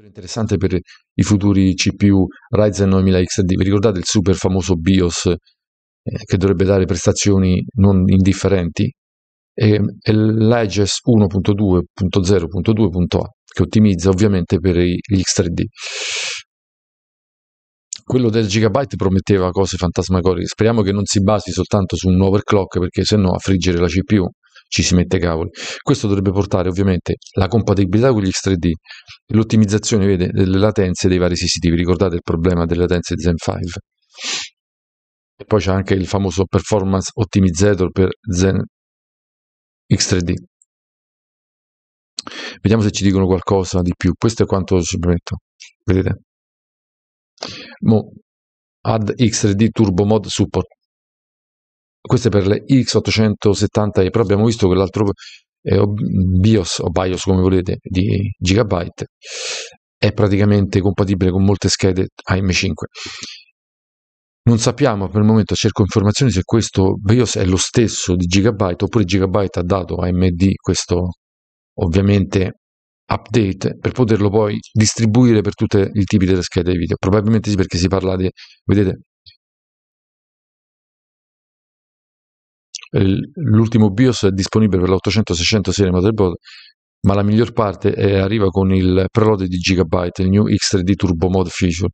davvero interessante per i futuri CPU Ryzen 9000XD. Vi ricordate il super famoso BIOS eh, che dovrebbe dare prestazioni non indifferenti? E, e l'IGES 1.2.0.2.a che ottimizza ovviamente per gli X3D. Quello del Gigabyte prometteva cose fantasmagoriche. Speriamo che non si basi soltanto su un overclock perché se no a friggere la CPU ci si mette cavoli. Questo dovrebbe portare ovviamente la compatibilità con gli X3D l'ottimizzazione vede, delle latenze dei vari siti. ricordate il problema delle latenze di Zen 5? E poi c'è anche il famoso performance optimizzator per Zen X3D. Vediamo se ci dicono qualcosa di più. Questo è quanto ci permetto. Vedete? Mo, add X3D Turbo Mod Support queste per le X870E, però abbiamo visto che l'altro eh, BIOS o BIOS come volete di Gigabyte è praticamente compatibile con molte schede AM5. Non sappiamo per il momento, cerco informazioni se questo BIOS è lo stesso di Gigabyte oppure Gigabyte ha dato AMD questo ovviamente update per poterlo poi distribuire per tutti i tipi delle schede video. Probabilmente sì perché si parla di, vedete, l'ultimo BIOS è disponibile per l'800-600 serie motherboard, ma la miglior parte è, arriva con il preload di Gigabyte, il New X3D Turbo Mod Feature.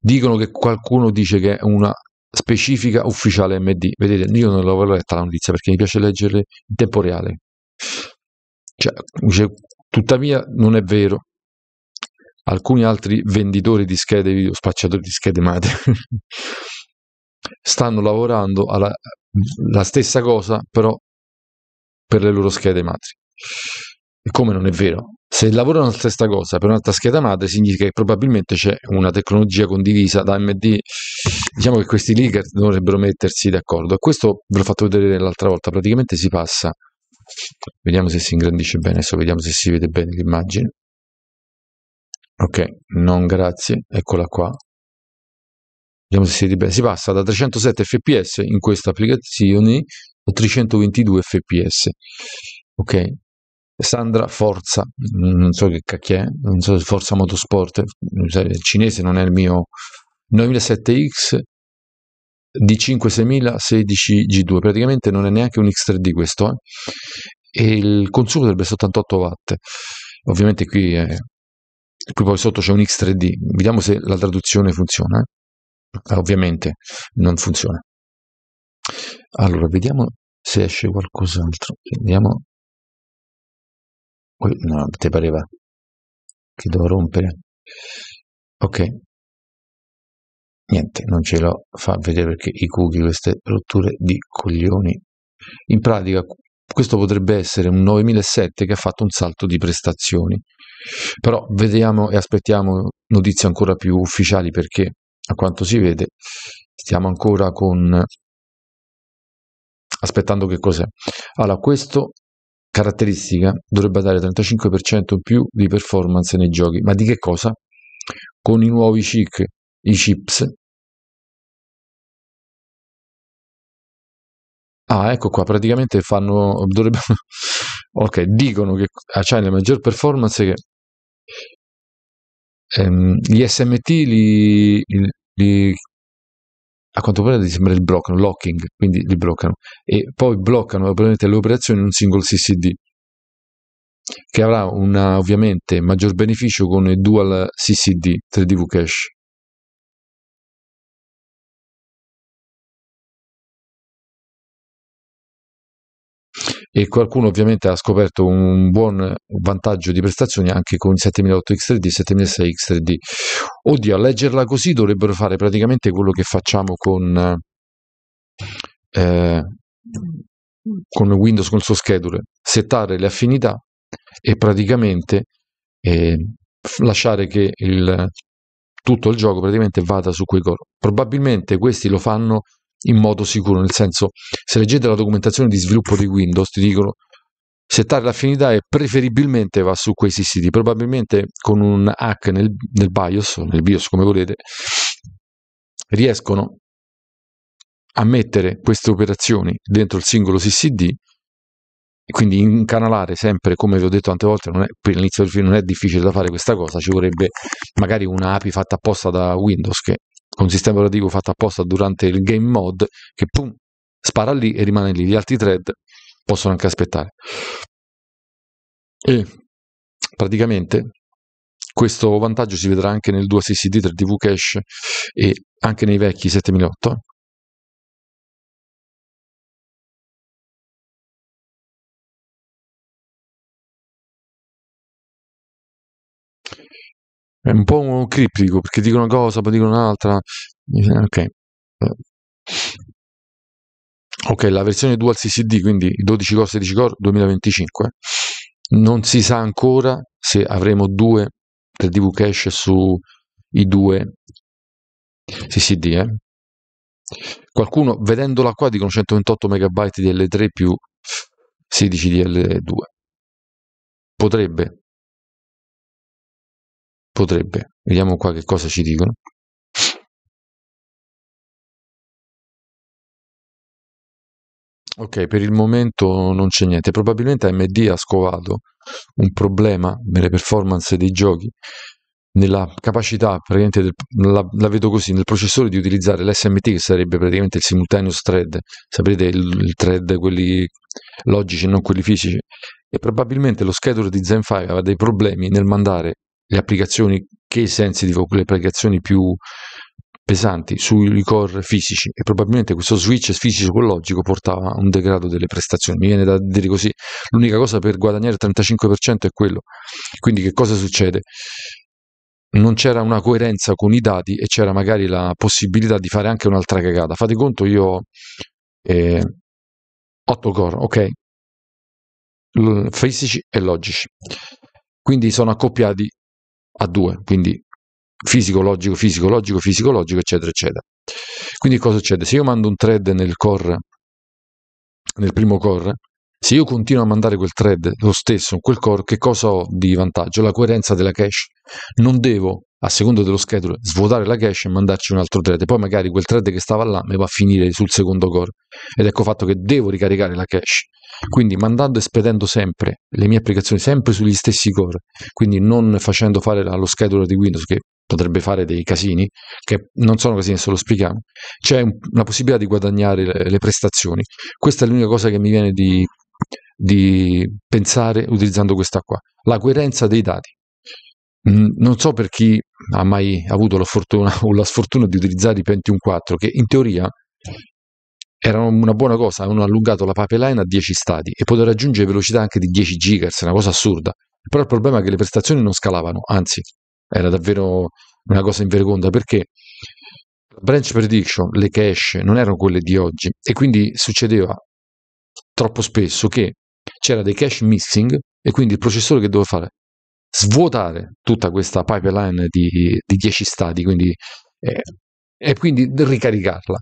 Dicono che qualcuno dice che è una specifica ufficiale MD. Vedete, io non l'avevo letta la notizia perché mi piace leggerle in tempo reale. Cioè, cioè, tuttavia non è vero. Alcuni altri venditori di schede video, spacciatori di schede madre, stanno lavorando alla stessa cosa però per le loro schede madri. E come non è vero? Se lavorano la stessa cosa per un'altra scheda madre significa che probabilmente c'è una tecnologia condivisa da AMD, diciamo che questi leaker dovrebbero mettersi d'accordo. Questo ve l'ho fatto vedere l'altra volta, praticamente si passa, vediamo se si ingrandisce bene, adesso vediamo se si vede bene l'immagine. Ok, non grazie, eccola qua, Vediamo se si ripete. Si passa da 307 fps in questa applicazione a 322 fps. Ok. Sandra Forza, mm, non so che cacchio è, eh. non so se Forza Motorsport, eh, il cinese non è il mio 9007X di 56016 G2, praticamente non è neanche un X3D questo, eh? e il consumo dovrebbe 78 88 watt. Ovviamente qui, è... qui poi sotto c'è un X3D, vediamo se la traduzione funziona. Eh? Ah, ovviamente non funziona. Allora, vediamo se esce qualcos'altro. Vediamo. No, ti pareva che devo rompere. Ok. Niente, non ce l'ho fa vedere perché i cookie, queste rotture di coglioni. In pratica, questo potrebbe essere un 9007 che ha fatto un salto di prestazioni. Però vediamo e aspettiamo notizie ancora più ufficiali perché a quanto si vede stiamo ancora con aspettando che cos'è allora questo caratteristica dovrebbe dare 35% in più di performance nei giochi ma di che cosa? con i nuovi chip i chips ah ecco qua praticamente fanno dovrebbe ok dicono che ah, c'è la maggior performance che ehm, gli SMT li, li a quanto pare sembra il bloccano, locking, quindi li bloccano e poi bloccano probabilmente le operazioni in un single CCD che avrà una, ovviamente maggior beneficio con il dual CCD 3DV cache e qualcuno ovviamente ha scoperto un buon vantaggio di prestazioni anche con 7800 X3D, 7600 X3D. Oddio, a leggerla così dovrebbero fare praticamente quello che facciamo con, eh, con Windows con il suo schedule, settare le affinità e praticamente eh, lasciare che il, tutto il gioco praticamente vada su quei core. Probabilmente questi lo fanno in modo sicuro, nel senso se leggete la documentazione di sviluppo di Windows ti dicono settare l'affinità e preferibilmente va su quei siti, probabilmente con un hack nel, nel BIOS nel BIOS come volete riescono a mettere queste operazioni dentro il singolo CCD quindi incanalare sempre, come vi ho detto tante volte, è, per l'inizio del film non è difficile da fare questa cosa, ci vorrebbe magari un'API fatta apposta da Windows che un sistema operativo fatto apposta durante il game mode che pum, spara lì e rimane lì. Gli altri thread possono anche aspettare. E praticamente questo vantaggio si vedrà anche nel 2 260 3DV Cache e anche nei vecchi 7008 è un po' criptico perché dico una cosa, poi dico un'altra. Eh, ok. Eh. Ok, la versione dual CCD, quindi 12 core 16 core 2025. Non si sa ancora se avremo due 3DV cache su i due CCD. Eh? Qualcuno vedendola qua dicono 128 megabyte di L3 più 16 di L2. Potrebbe, Potrebbe. Vediamo qua che cosa ci dicono. Ok, per il momento non c'è niente. Probabilmente AMD ha scovato un problema nelle performance dei giochi, nella capacità, praticamente del, la, la, vedo così, nel processore di utilizzare l'SMT, che sarebbe praticamente il simultaneous thread, saprete il, il thread, quelli logici e non quelli fisici, e probabilmente lo scheduler di Zen 5 aveva dei problemi nel mandare le applicazioni che i o di quelle applicazioni più pesanti sui core fisici e probabilmente questo switch fisico-logico portava a un degrado delle prestazioni. Mi viene da dire così, l'unica cosa per guadagnare il 35% è quello. Quindi che cosa succede? Non c'era una coerenza con i dati e c'era magari la possibilità di fare anche un'altra cagata. Fate conto, io ho eh, 8 core, ok? L- fisici e logici. Quindi sono accoppiati a due, quindi fisico, logico, fisico, logico, fisico, logico, eccetera, eccetera. Quindi cosa succede? Se io mando un thread nel core, nel primo core, se io continuo a mandare quel thread lo stesso in quel core, che cosa ho di vantaggio? La coerenza della cache. Non devo, a seconda dello schedule, svuotare la cache e mandarci un altro thread. Poi magari quel thread che stava là mi va a finire sul secondo core. Ed ecco fatto che devo ricaricare la cache. Quindi mandando e spedendo sempre le mie applicazioni sempre sugli stessi core, quindi non facendo fare lo scheduler di Windows che potrebbe fare dei casini, che non sono casini se lo spieghiamo, c'è una possibilità di guadagnare le prestazioni. Questa è l'unica cosa che mi viene di, di pensare utilizzando questa qua, la coerenza dei dati. Non so per chi ha mai avuto la fortuna o la sfortuna di utilizzare i Pentium 4, che in teoria era una buona cosa, hanno allungato la pipeline a 10 stati e poteva raggiungere velocità anche di 10 GHz, una cosa assurda. Però il problema è che le prestazioni non scalavano, anzi, era davvero una cosa in perché la branch prediction, le cache, non erano quelle di oggi e quindi succedeva troppo spesso che c'era dei cache missing e quindi il processore che doveva fare? Svuotare tutta questa pipeline di, di 10 stati quindi, eh, e quindi ricaricarla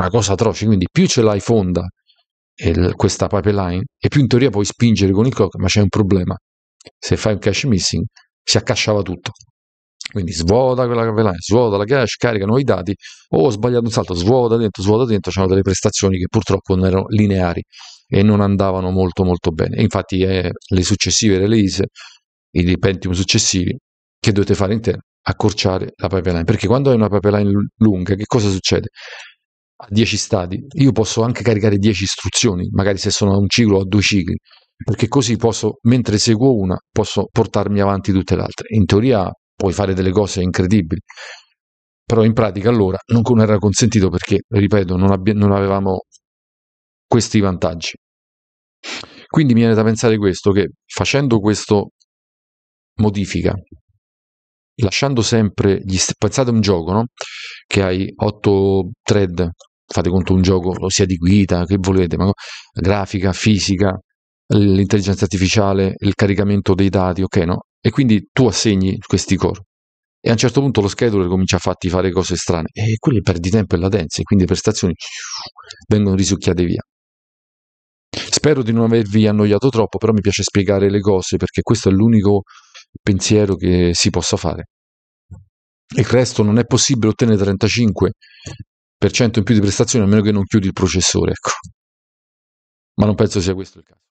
una cosa atroce, quindi più ce l'hai fonda il, questa pipeline e più in teoria puoi spingere con il clock, ma c'è un problema, se fai un cache missing si accasciava tutto, quindi svuota quella pipeline, svuota la cache, carica nuovi dati, o ho sbagliato un salto, svuota dentro, svuota dentro, c'erano delle prestazioni che purtroppo non erano lineari e non andavano molto molto bene, e infatti eh, le successive release, i Pentium successivi, che dovete fare in te? Accorciare la pipeline, perché quando hai una pipeline lunga, che cosa succede? a 10 stati, io posso anche caricare 10 istruzioni, magari se sono a un ciclo o a due cicli, perché così posso, mentre seguo una, posso portarmi avanti tutte le altre. In teoria puoi fare delle cose incredibili, però in pratica allora non era consentito perché, ripeto, non, abbi- non avevamo questi vantaggi. Quindi mi viene da pensare questo, che facendo questa modifica lasciando sempre gli st- pensate a un gioco no? che hai 8 thread fate conto un gioco sia di guida che volete ma grafica fisica l'intelligenza artificiale il caricamento dei dati ok no e quindi tu assegni questi core e a un certo punto lo scheduler comincia a farti fare cose strane e quelle perdi tempo e latenze quindi le prestazioni vengono risucchiate via spero di non avervi annoiato troppo però mi piace spiegare le cose perché questo è l'unico pensiero che si possa fare. Il resto non è possibile ottenere 35% in più di prestazioni a meno che non chiudi il processore, ecco. Ma non penso sia questo il caso.